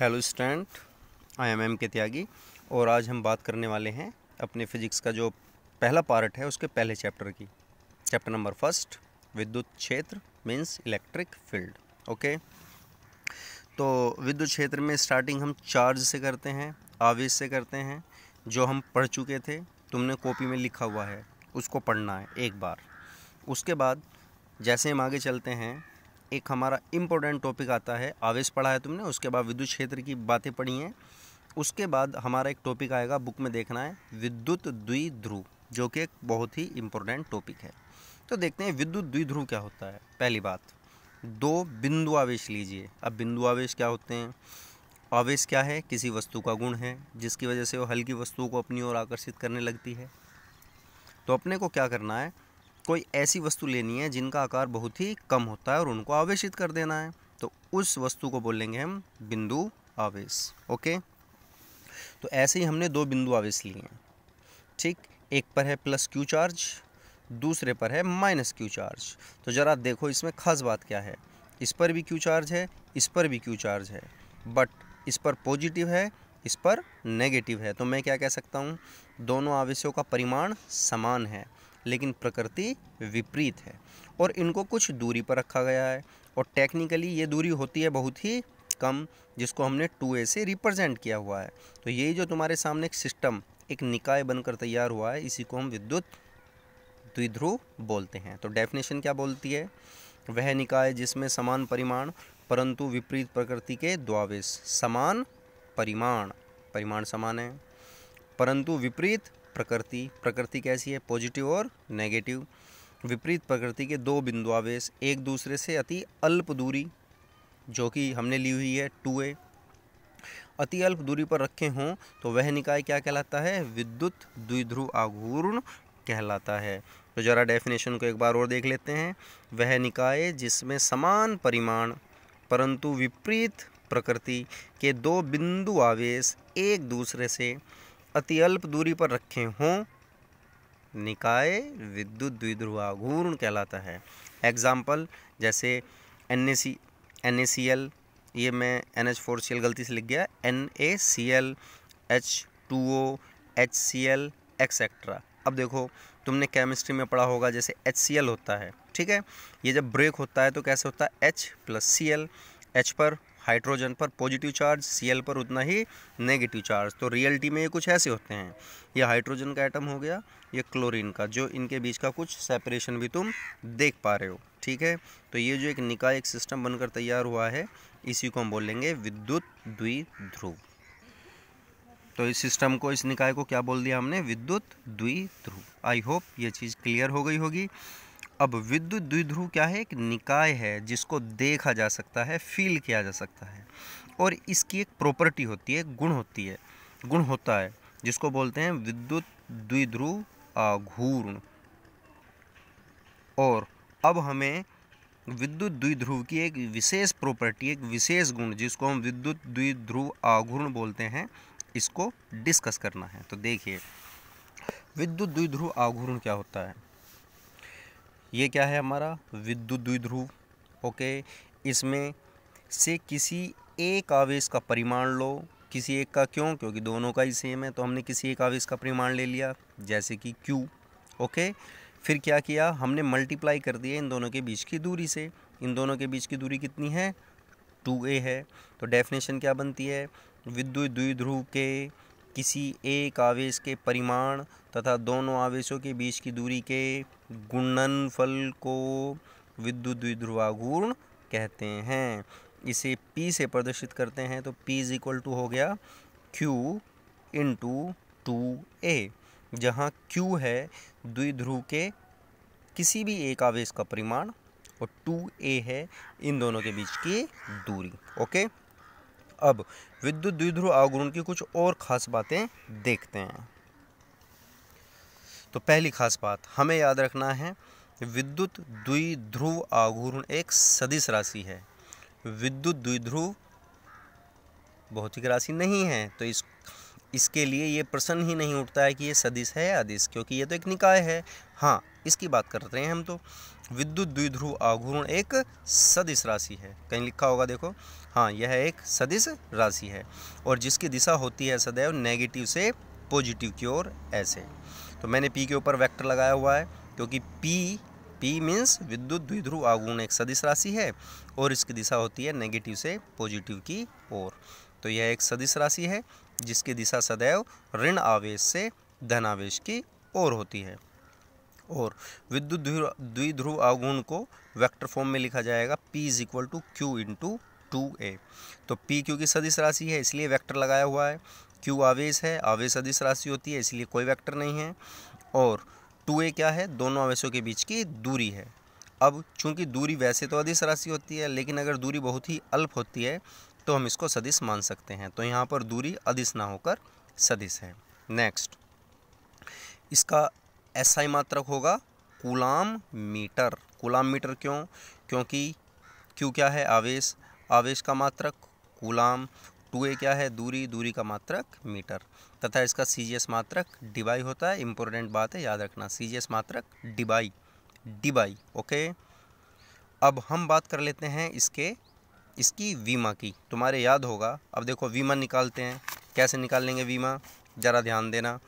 hello student I am M K Tyagi और आज हम बात करने वाले हैं अपने फिजिक्स का जो पहला पार्ट है उसके पहले चैप्टर की चैप्टर नंबर फर्स्ट विद्युत क्षेत्र मीन्स इलेक्ट्रिक फील्ड ओके तो विद्युत क्षेत्र में स्टार्टिंग हम चार्ज से करते हैं आवेश से करते हैं जो हम पढ़ चुके थे तुमने कॉपी में लिखा हुआ है उसको पढ़ना है एक बार उसके बाद जैसे हम आगे चलते हैं एक हमारा इम्पोर्टेंट टॉपिक आता है आवेश पढ़ा है तुमने उसके बाद विद्युत क्षेत्र की बातें पढ़ी हैं उसके बाद हमारा एक टॉपिक आएगा बुक में देखना है विद्युत द्विध्रुव जो कि एक बहुत ही इम्पोर्टेंट टॉपिक है तो देखते हैं विद्युत द्विध्रुव क्या होता है पहली बात दो बिंदु आवेश लीजिए अब बिंदु आवेश क्या होते हैं आवेश क्या है किसी वस्तु का गुण है जिसकी वजह से वो हल्की वस्तुओं को अपनी ओर आकर्षित करने लगती है तो अपने को क्या करना है कोई ऐसी वस्तु लेनी है जिनका आकार बहुत ही कम होता है और उनको आवेशित कर देना है तो उस वस्तु को बोलेंगे हम बिंदु आवेश ओके तो ऐसे ही हमने दो बिंदु आवेश लिए हैं ठीक एक पर है प्लस क्यू चार्ज दूसरे पर है माइनस क्यू चार्ज तो ज़रा देखो इसमें खास बात क्या है इस पर भी क्यू चार्ज है इस पर भी क्यू चार्ज है बट इस पर पॉजिटिव है इस पर नेगेटिव है तो मैं क्या कह सकता हूँ दोनों आवेशों का परिमाण समान है लेकिन प्रकृति विपरीत है और इनको कुछ दूरी पर रखा गया है और टेक्निकली ये दूरी होती है बहुत ही कम जिसको हमने टू ए से रिप्रेजेंट किया हुआ है तो ये जो तुम्हारे सामने एक सिस्टम एक निकाय बनकर तैयार हुआ है इसी को हम विद्युत द्विध्रुव बोलते हैं तो डेफिनेशन क्या बोलती है वह निकाय जिसमें समान परिमाण परंतु विपरीत प्रकृति के द्वावेश समान परिमाण परिमाण समान है परंतु विपरीत प्रकृति प्रकृति कैसी है पॉजिटिव और नेगेटिव विपरीत प्रकृति के दो बिंदुआवेश एक दूसरे से अति अल्प दूरी जो कि हमने ली हुई है टू ए अति अल्प दूरी पर रखे हों तो वह निकाय क्या कहलाता है विद्युत द्विध्रुव आघूर्ण कहलाता है तो जरा डेफिनेशन को एक बार और देख लेते हैं वह निकाय जिसमें समान परिमाण परंतु विपरीत प्रकृति के दो बिंदु आवेश एक दूसरे से अति अल्प दूरी पर रखे हों निकाय विद्युत घूर्ण कहलाता है एग्जाम्पल जैसे N A C N A C L ये मैं N H four C L गलती से लिख गया N A C L H two O H C L etcetera अब देखो तुमने केमिस्ट्री में पढ़ा होगा जैसे एच सी एल होता है ठीक है ये जब ब्रेक होता है तो कैसे होता है H plus C L H पर हाइड्रोजन पर पॉजिटिव चार्ज सी पर उतना ही नेगेटिव चार्ज तो रियलिटी में ये कुछ ऐसे होते हैं ये हाइड्रोजन का आइटम हो गया ये क्लोरीन का जो इनके बीच का कुछ सेपरेशन भी तुम देख पा रहे हो ठीक है तो ये जो एक निकाय एक सिस्टम बनकर तैयार हुआ है इसी को हम बोलेंगे विद्युत द्विध्रुव तो इस सिस्टम को इस निकाय को क्या बोल दिया हमने विद्युत द्विध्रुव आई होप ये चीज़ क्लियर हो गई होगी अब विद्युत द्विध्रुव क्या है एक निकाय है जिसको देखा जा सकता है फील किया जा सकता है और इसकी एक प्रॉपर्टी होती है गुण होती है गुण होता है जिसको बोलते हैं विद्युत द्विध्रुव घूर्ण और अब हमें विद्युत द्विध्रुव की एक विशेष प्रॉपर्टी एक विशेष गुण जिसको हम विद्युत द्विध्रुव आघूर्ण बोलते हैं इसको डिस्कस करना है तो देखिए विद्युत द्विध्रुव आघूर्ण क्या होता है ये क्या है हमारा विद्युत द्विध्रुव ओके इसमें से किसी एक आवेश का परिमाण लो किसी एक का क्यों क्योंकि दोनों का ही सेम है तो हमने किसी एक आवेश का परिमाण ले लिया जैसे कि क्यू ओके फिर क्या किया हमने मल्टीप्लाई कर दिया इन दोनों के बीच की दूरी से इन दोनों के बीच की दूरी कितनी है टू ए है तो डेफिनेशन क्या बनती है विद्युत द्विध्रुव के किसी एक आवेश के परिमाण तथा दोनों आवेशों के बीच की दूरी के गुणनफल को विद्युत द्विध्रुवागुण कहते हैं इसे P से प्रदर्शित करते हैं तो P इज इक्वल टू हो गया Q इंटू टू ए जहाँ Q है द्विध्रुव के किसी भी एक आवेश का परिमाण और टू ए है इन दोनों के बीच की दूरी ओके अब विद्युत द्विध्रुव आघूर्ण की कुछ और खास बातें देखते हैं तो पहली खास बात हमें याद रखना है विद्युत द्विध्रुव आघूर्ण एक सदिश राशि है विद्युत द्विध्रुव भौतिक राशि नहीं है तो इस इसके लिए ये प्रश्न ही नहीं उठता है कि ये सदिश है या आदिश क्योंकि ये तो एक निकाय है हाँ इसकी बात कर रहे हैं हम तो विद्युत द्विध्रुव आघूर्ण एक सदिश राशि है कहीं लिखा होगा देखो हाँ यह एक सदिश राशि है और जिसकी दिशा होती है सदैव नेगेटिव से पॉजिटिव की ओर ऐसे तो मैंने पी के ऊपर वेक्टर लगाया हुआ है क्योंकि पी पी मीन्स विद्युत द्विध्रुव आगुण एक सदिश राशि है और इसकी दिशा होती है नेगेटिव से पॉजिटिव की ओर तो यह एक सदिश राशि है जिसकी दिशा सदैव ऋण आवेश से धनावेश की ओर होती है और विद्युत द्विध्रुव अवगुण को वेक्टर फॉर्म में लिखा जाएगा P is equal to Q into two A तो पी क्योंकि सदिश राशि है इसलिए वेक्टर लगाया हुआ है क्यू आवेश है आवेश सदिश राशि होती है इसलिए कोई वेक्टर नहीं है और टू ए क्या है दोनों आवेशों के बीच की दूरी है अब चूंकि दूरी वैसे तो अधिस राशि होती है लेकिन अगर दूरी बहुत ही अल्प होती है तो हम इसको सदिश मान सकते हैं तो यहाँ पर दूरी अदिश ना होकर सदिश है नेक्स्ट इसका एसआई मात्रक होगा कुलाम मीटर कुलाम मीटर क्यों क्योंकि क्यों क्या है आवेश आवेश का मात्रक कुलाम टू ए क्या है दूरी दूरी का मात्रक मीटर तथा इसका सी जी एस मात्रक डिवाई होता है इम्पोर्टेंट बात है याद रखना सी जी एस मात्रक डिबाई डिबाई ओके अब हम बात कर लेते हैं इसके इसकी वीमा की तुम्हारे याद होगा अब देखो वीमा निकालते हैं कैसे निकाल लेंगे वीमा ज़रा ध्यान देना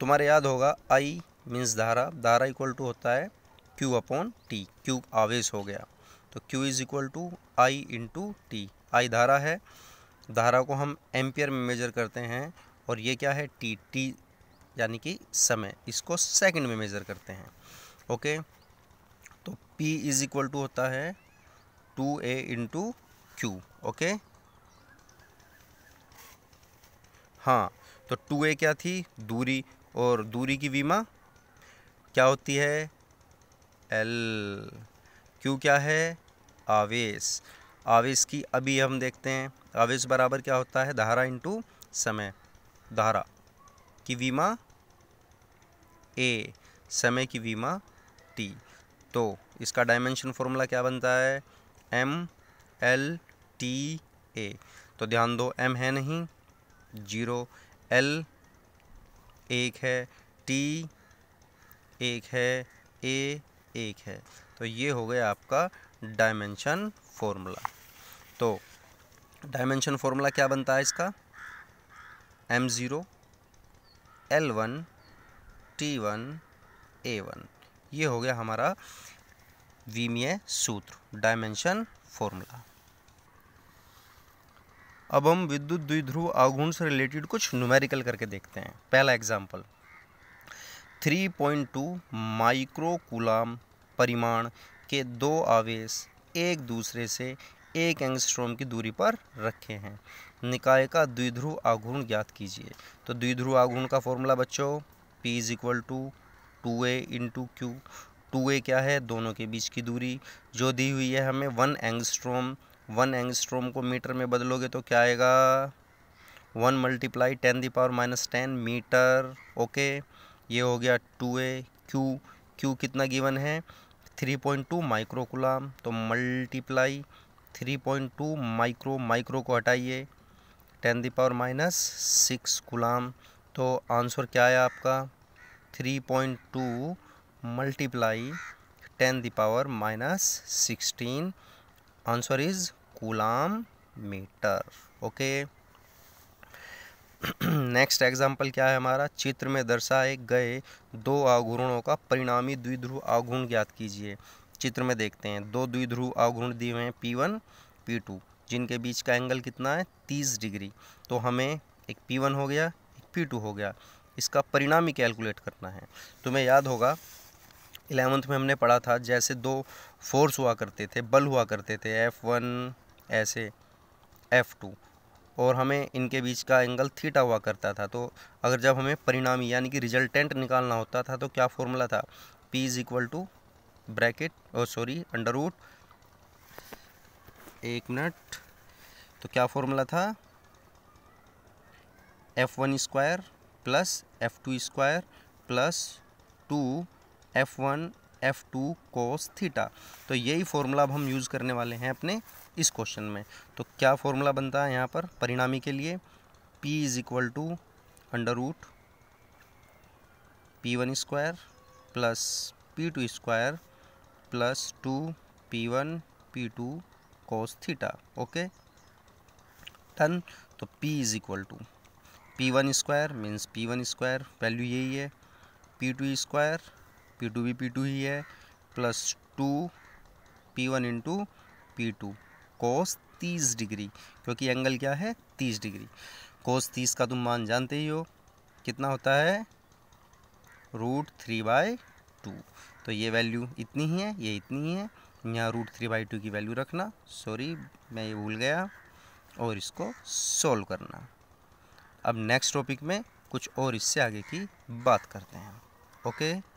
तुम्हारे याद होगा आई मीन्स धारा धारा इक्वल टू होता है क्यू अपॉन टी क्यू आवेश हो गया तो Q is equal to I into T I धारा है धारा को हम एम्पियर में मेजर करते हैं और ये क्या है टी टी यानी कि समय इसको सेकंड में मेज़र करते हैं ओके तो पी इज़ इक्वल टू होता है two A into Q okay हाँ तो टू ए क्या थी दूरी और दूरी की वीमा क्या होती है एल क्यू क्या है आवेश आवेश की अभी हम देखते हैं आवेश बराबर क्या होता है धारा इंटू समय धारा की वीमा ए समय की वीमा टी तो इसका डायमेंशन फॉर्मूला क्या बनता है एम एल टी ए तो ध्यान दो एम है नहीं जीरो एल एक है टी एक है ए एक है तो ये हो गया आपका डायमेंशन फॉर्मूला तो डायमेंशन फॉर्मूला क्या बनता है इसका M zero L one T one A one ये हो गया हमारा विमीय सूत्र डायमेंशन फॉर्मूला अब हम विद्युत द्विध्रुव आघूर्ण से रिलेटेड कुछ न्यूमेरिकल करके देखते हैं पहला एग्जाम्पल 3.2 माइक्रोकुलाम परिमाण के दो आवेश एक दूसरे से एक एंगस्ट्रोम की दूरी पर रखे हैं निकाय का द्विध्रुव आघूर्ण ज्ञात कीजिए तो द्विध्रुव आघूर्ण का फॉर्मूला बच्चों P is equal to two A into Q two A क्या है दोनों के बीच की दूरी जो दी हुई है हमें वन एंगस्ट्रोम वन एंगस्ट्रोम को मीटर में बदलोगे तो क्या आएगा one multiply ten the power minus ten metre okay ये हो गया टू ए क्यू क्यू कितना गिवन है थ्री पॉइंट टू माइक्रोकुलाम तो multiply three point two micro micro को हटाइए ten the power minus six coulomb तो आंसर क्या है आपका three point two multiply 10 the power minus 16 answer is coulomb metre okay next example क्या है हमारा चित्र में दर्शाए गए दो आघूर्णों का परिणामी द्विध्रुव आघूर्ण ज्ञात कीजिए चित्र में देखते हैं दो द्विध्रुव आघूर्ण दिए हुए हैं पी वन पी टू जिनके बीच का एंगल कितना है तीस डिग्री तो हमें एक पी वन हो गया एक पी टू हो गया इसका परिणामी कैलकुलेट करना है तुम्हें याद होगा इलेवंथ में हमने पढ़ा था जैसे दो फोर्स हुआ करते थे बल हुआ करते थे एफ़ वन ऐसे एफ़ टू और हमें इनके बीच का एंगल थीटा हुआ करता था तो अगर जब हमें परिणाम यानी कि रिजल्टेंट निकालना होता था तो क्या फॉर्मूला था P is equal to bracket और सॉरी अंडर रूट एक मिनट तो क्या फॉर्मूला था F one square plus F two square plus two F one F two cos theta तो यही फॉर्मूला अब हम यूज़ करने वाले हैं अपने इस क्वेश्चन में तो क्या फॉर्मूला बनता है यहाँ पर परिणामी के लिए P is equal to under root P one square plus P two square plus two P one P two cos theta okay टन तो P is equal to P one square means P one square value यही है P two square P two भी P two ही है plus two P one into P two cos तीस degree क्योंकि angle क्या है तीस डिग्री कोस तीस का तुम मान जानते ही हो कितना होता है रूट थ्री बाय टू तो ये वैल्यू इतनी ही है ये इतनी ही है यहाँ रूट थ्री बाई टू की वैल्यू रखना सॉरी मैं ये भूल गया और इसको सॉल्व करना अब नेक्स्ट टॉपिक में कुछ और इससे आगे की बात करते हैं ओके